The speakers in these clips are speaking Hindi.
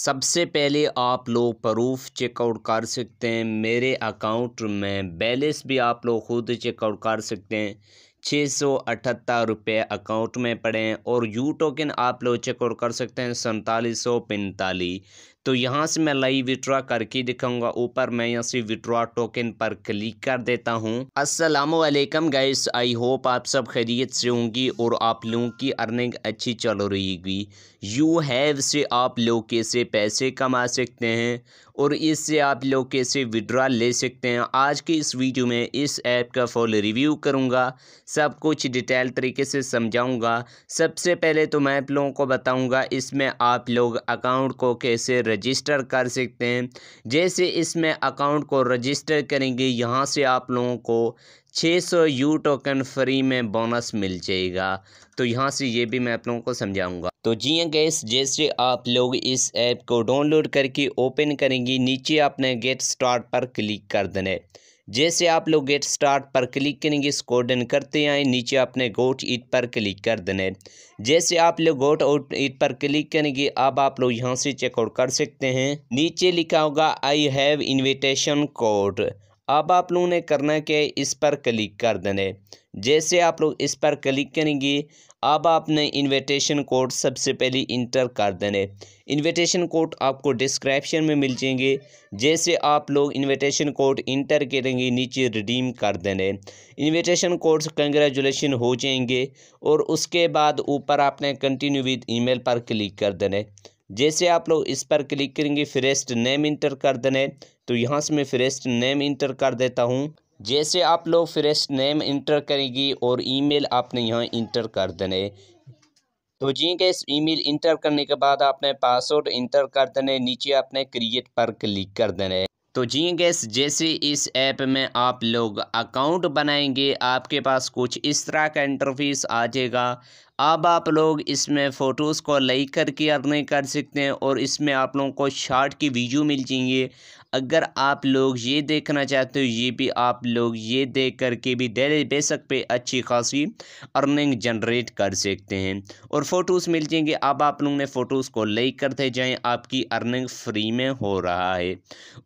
सबसे पहले आप लोग प्रूफ चेकआउट कर सकते हैं मेरे अकाउंट में बैलेंस भी आप लोग खुद चेकआउट कर सकते हैं छः सौ अठहत्तर रुपये अकाउंट में पड़े हैं और यू टोकन आप लोग चेकआउट कर सकते हैं सैंतालीस सौ पैंतालीस तो यहाँ से मैं लाइव विड्रॉ करके दिखाऊंगा ऊपर मैं यहाँ से विड्रॉ टोकन पर क्लिक कर देता हूँ असलकम गाइस आई होप आप सब खरीद से होंगी और आप लोगों की अर्निंग अच्छी चल रहेगी यू हैव से आप लोग कैसे पैसे कमा सकते हैं और इससे आप लोग कैसे विड्रॉ ले सकते हैं आज की इस वीडियो में इस ऐप का फुल रिव्यू करूँगा सब कुछ डिटेल तरीके से समझाऊँगा सबसे पहले तो मैं आप लोगों को बताऊँगा इसमें आप लोग अकाउंट को कैसे रजिस्टर कर सकते हैं जैसे इसमें अकाउंट को रजिस्टर करेंगे यहाँ से आप लोगों को 600 यू टोकन फ्री में बोनस मिल जाएगा तो यहाँ से ये भी मैं आप लोगों को समझाऊंगा तो जी हाँ गैस जैसे आप लोग इस ऐप को डाउनलोड करके ओपन करेंगे नीचे आपने गेट स्टार्ट पर क्लिक कर देने जैसे आप लोग गेट स्टार्ट पर क्लिक करेंगे इसको डन करते आए नीचे आपने गोट ईट पर क्लिक कर देने जैसे आप लोग गोट ईट पर क्लिक करेंगे अब आप लोग यहाँ से चेकआउट कर सकते हैं नीचे लिखा होगा आई हैव इन्विटेशन कोड अब आप लोगों ने करना क्या है इस पर क्लिक कर देना है जैसे आप लोग इस पर क्लिक करेंगे अब आपने इनविटेशन कोड सबसे पहले इंटर कर देने इनविटेशन कोड आपको डिस्क्रिप्शन में मिल जाएंगे जैसे आप लोग इनविटेशन कोड इंटर करेंगे नीचे रिडीम कर देने इनविटेशन कोड कंग्रेचुलेशन हो जाएंगे और उसके बाद ऊपर आपने कंटिन्यू विद ईमेल पर क्लिक कर देने जैसे आप लोग इस पर क्लिक करेंगे फ्रेस्ट नेम इंटर कर देने तो यहाँ से मैं फ्रेस्ट नेम इंटर कर देता हूँ जैसे आप लोग फ्रेस्ट नेम इंटर करेंगी और ईमेल आपने यहाँ इंटर कर देने तो जी ई ईमेल इंटर करने के बाद आपने पासवर्ड इंटर कर देने नीचे आपने क्रिएट पर क्लिक कर देने तो जी गैस जैसे इस ऐप में आप लोग अकाउंट बनाएंगे आपके पास कुछ इस तरह का इंटरफेस आ जाएगा अब आप लोग इसमें फ़ोटोज़ को लाइक करके अर्निंग कर सकते हैं और इसमें आप लोगों को शार्ट की वीडियो मिल जाएंगे अगर आप लोग ये देखना चाहते हो ये भी आप लोग ये देख कर के भी डेली बेसक पे अच्छी खासी अर्निंग जनरेट कर सकते हैं और फ़ोटोज़ मिल जाएंगे अब आप लोग ने फ़ोटोज़ को लाइक करते जाएँ आपकी अर्निंग फ्री में हो रहा है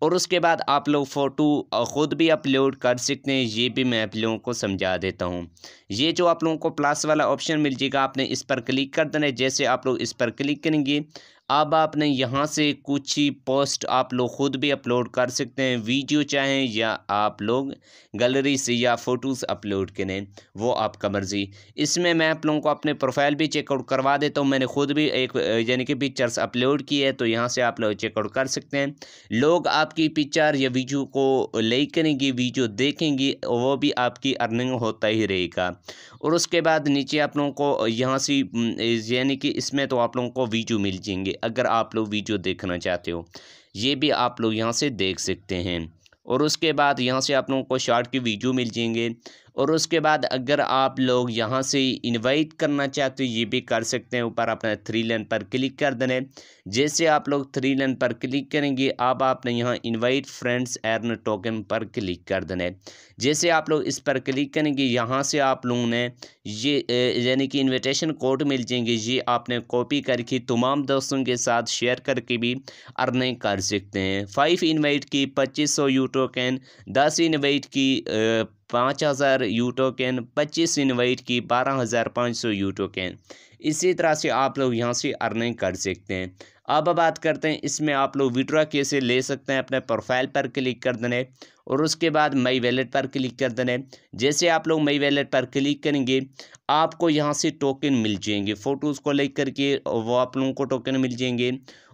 और उसके बाद आप लोग फ़ोटो ख़ुद भी अपलोड कर सकते हैं ये भी मैं आप लोगों को समझा देता हूँ ये जो आप लोगों को प्लस वाला ऑप्शन मिल जाएगा आपने इस पर क्लिक कर देना है जैसे आप लोग इस पर क्लिक करेंगे अब आपने यहाँ से कुछ ही पोस्ट आप लोग ख़ुद भी अपलोड कर सकते हैं वीडियो चाहें या आप लोग गैलरी से या फ़ोटोज़ अपलोड करें वो आपका मर्ज़ी इसमें मैं आप लोगों को अपने प्रोफाइल भी चेकआउट करवा देता हूँ मैंने ख़ुद भी एक यानी कि पिक्चर्स अपलोड की है तो यहाँ से आप लोग चेकआउट कर सकते हैं लोग आपकी पिक्चर या वीडियो को लाइक करेंगे वीडियो देखेंगे वो भी आपकी अर्निंग होता ही रहेगा और उसके बाद नीचे आप लोगों को यहाँ से यानी कि इसमें तो आप लोगों को वीडियो मिल जाएंगे अगर आप लोग वीडियो देखना चाहते हो ये भी आप लोग यहाँ से देख सकते हैं और उसके बाद यहाँ से आप लोगों को शॉर्ट की वीडियो मिल जाएंगे और उसके बाद अगर आप लोग यहाँ से इनवाइट करना चाहते हो ये भी कर सकते हैं ऊपर अपने थ्री लाइन पर क्लिक कर देने जैसे आप लोग थ्री लाइन पर क्लिक करेंगे अब आपने यहाँ इनवाइट फ्रेंड्स एर्न टोकन पर क्लिक कर देने जैसे आप लोग इस पर क्लिक करेंगे यहाँ से आप लोगों ने ये यानी कि इन्विटेशन कोड मिल जाएंगे ये आपने कॉपी करके तमाम दोस्तों के साथ शेयर करके भी अर्निंग कर सकते हैं फाइव इन्वाइट की पच्चीस सौ यू टोकन दस इन्वाइट की पाँच हज़ार यू टोकन पच्चीस इन्वाइट की बारह हज़ार पाँच सौ यू टोकन इसी तरह से आप लोग यहाँ से अर्निंग कर सकते हैं अब बात करते हैं इसमें आप लोग विड्रा कैसे ले सकते हैं अपने प्रोफाइल पर क्लिक कर देने और उसके बाद मई वैलेट पर क्लिक कर देने जैसे आप लोग मई वैलेट पर क्लिक करेंगे आपको यहाँ से टोकन मिल जाएंगे फ़ोटोज़ को लाइक करके वो आप लोगों को टोकन मिल जाएंगे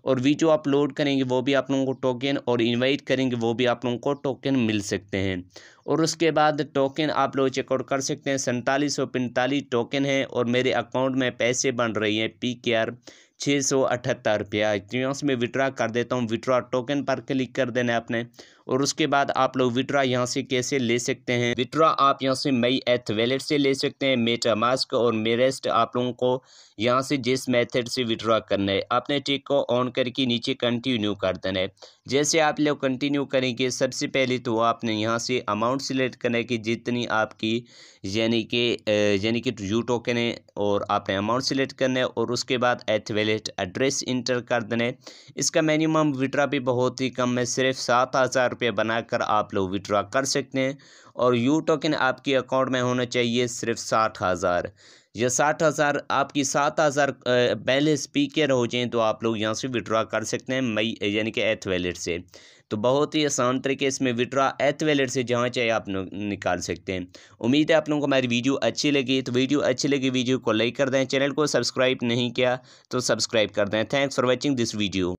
और वीडियो अपलोड करेंगे वो भी आप लोगों को टोकन और इनवाइट करेंगे वो भी आप लोगों को टोकन मिल सकते हैं और उसके बाद टोकन आप लोग चेकआउट कर सकते हैं सैंतालीस सौ पैंतालीस टोकन है और मेरे अकाउंट में पैसे कैसे बन रही है पी के आर छः सौ अठहत्तर रुपया क्यों उसमें विड्रा कर देता हूँ विड्रा टोकन पर क्लिक कर देना है आपने और उसके बाद आप लोग विड्रा यहाँ से कैसे ले सकते हैं विड्रा आप यहाँ से मई एथ वैलेट से ले सकते हैं मेटा मास्क और मेरेस्ट आप लोगों को यहाँ से जिस मेथड से विड्रा करना है आपने टिक को ऑन करके नीचे कंटिन्यू कर देना है जैसे आप लोग कंटिन्यू करेंगे सबसे पहले तो आपने यहाँ से अमाउंट सिलेक्ट करना है कि जितनी आपकी यानी कि यानी कि यू टोकन है और आपने अमाउंट सिलेक्ट करना है और उसके बाद एथ वैलेट एड्रेस इंटर कर देना है इसका मिनिमम विड्रा भी बहुत ही कम है सिर्फ सात हज़ार रुपये बनाकर आप लोग विड्रॉ कर सकते हैं और यू टोकन आपके अकाउंट में होना चाहिए सिर्फ साठ हज़ार या साठ हज़ार आपकी सात हज़ार बैलेंस स्पीकर हो जाए तो आप लोग यहाँ से विड्रॉ कर सकते हैं मई यानी कि एथ वैलेट से तो बहुत ही आसान तरीके इसमें विड्रा एथ वैलेट से जहाँ चाहे आप निकाल सकते हैं उम्मीद है आप लोगों को हमारी वीडियो अच्छी लगी तो वीडियो अच्छी लगी वीडियो को लाइक कर दें चैनल को सब्सक्राइब नहीं किया तो सब्सक्राइब कर दें thanks for watching this video